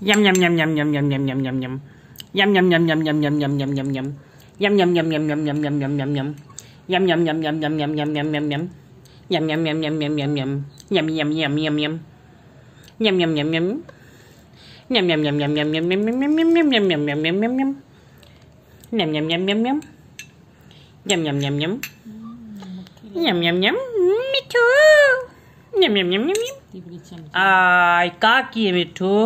Yum yum yum yum yum yum yum yum yum yum. Yum yum yum yum yum yum yum yum yum yum. Yum yum yum yum yum yum yum yum yum yum. Yum yum yum yum yum yum yum yum yum yum. Yum yum yum yum yum yum yum. Yum yum yum yum yum. Yum yum yum yum. Yum yum yum yum yum yum yum yum yum yum yum yum yum yum yum yum. Yum yum yum yum yum. Yum yum yum yum. Yum yum yum. Me too. Yum yum yum yum yum. Ay, kaki me too.